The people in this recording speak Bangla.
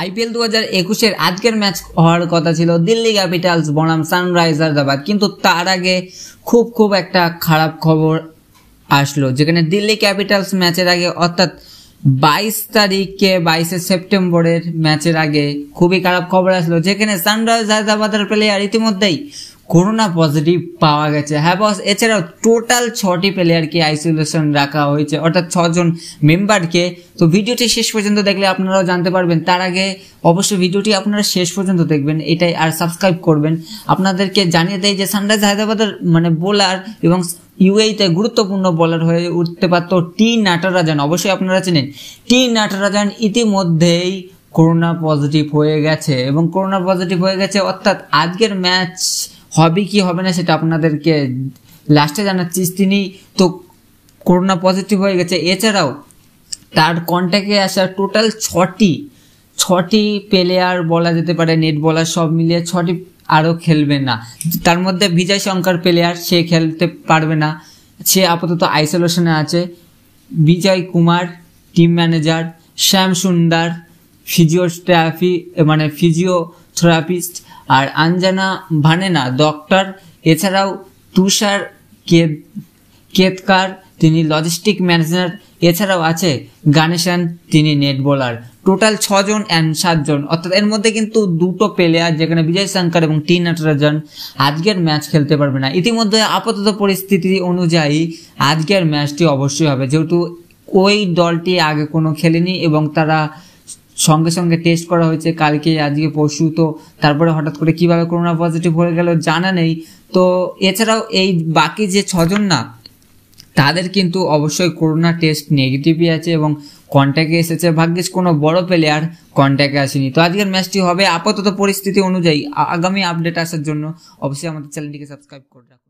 আইপিএল দু হাজার একুশের আজকের ম্যাচ হওয়ার কথা ছিল দিল্লি ক্যাপিটালস বনাম সানরাইজার কিন্তু তার আগে খুব খুব একটা খারাপ খবর আসলো যেখানে দিল্লি ক্যাপিটালস ম্যাচের আগে অর্থাৎ বাইশ তারিখে বাইশে সেপ্টেম্বরের ম্যাচের আগে খুবই খারাপ খবর আসলো যেখানে সানরাইজ হায়দ্রাবাদের প্লেয়ার ইতিমধ্যেই করোনা পজিটিভ পাওয়া গেছে হ্যাঁ বস এছাড়াও টোটাল ছটি প্লেয়ারকে আইসোলেশন রাখা হয়েছে অর্থাৎ ছজন মেম্বারকে তো ভিডিওটি শেষ পর্যন্ত দেখলে আপনারাও জানতে পারবেন তার আগে অবশ্যই ভিডিওটি আপনারা শেষ পর্যন্ত দেখবেন এটাই আর সাবস্ক্রাইব করবেন আপনাদেরকে জানিয়ে দেয় যে সানরাইজ হায়দ্রাবাদের মানে বোলার এবং ইউএইতে e গুরুত্বপূর্ণ বোলার হয়ে উঠতে পারতো টি নাটারাজান অবশ্যই আপনারা চেনেন টি নাটারাজান ইতিমধ্যেই করোনা পজিটিভ হয়ে গেছে এবং করোনা পজিটিভ হয়ে গেছে অর্থাৎ আজকের ম্যাচ হবে কি হবে না সেটা আপনাদেরকে লাস্টে জানাচ্ছি তিনি তো করোনা পজিটিভ হয়ে গেছে এছাড়াও তার কন্ট্যাক্টে আসা টোটাল ছটি ছটি প্লেয়ার বলা যেতে পারে নেট বলার সব মিলিয়ে ছটি আরও খেলবে না তার মধ্যে বিজয় শঙ্কর প্লেয়ার সে খেলতে পারবে না সে আপাতত আইসোলেশনে আছে Vijay Kumar team manager Shyam Sundar physiotherapy মানে ফিজিওথেরাপিস্ট আর আঞ্জানা ভানেনা ডক্টর এছাড়াও তুষার কেদ কেতকার তিনি লজিস্টিক ম্যানেজার এছাড়াও আছে গানেশান তিনি নেট বোলার টোটাল ছজন অ্যান্ড সাতজন অর্থাৎ এর মধ্যে কিন্তু দুটো প্লেয়ার যেখানে বিজয় শঙ্কর এবং টি নটরাজন আজকের ম্যাচ খেলতে পারবে না ইতিমধ্যে আপাতত পরিস্থিতি অনুযায়ী আজকের ম্যাচটি অবশ্যই হবে যেহেতু ওই দলটি আগে কোনো খেলেনি এবং তারা সঙ্গে সঙ্গে টেস্ট করা হয়েছে কালকে আজকে পরশু তো তারপরে হঠাৎ করে কিভাবে করোনা পজিটিভ হয়ে গেল জানা নেই তো এছাড়াও এই বাকি যে ছজন না তাদের কিন্তু অবশ্যই করোনা টেস্ট নেগেটিভই আছে এবং কন্ট্যাক্টে এসেছে ভাগ্যিস কোনো বড় প্লেয়ার কন্ট্যাক্টে আসেনি তো আজকের ম্যাচটি হবে আপাতত পরিস্থিতি অনুযায়ী আগামী আপডেট আসার জন্য অবশ্যই আমাদের চ্যানেলটিকে সাবস্ক্রাইব করে রাখুন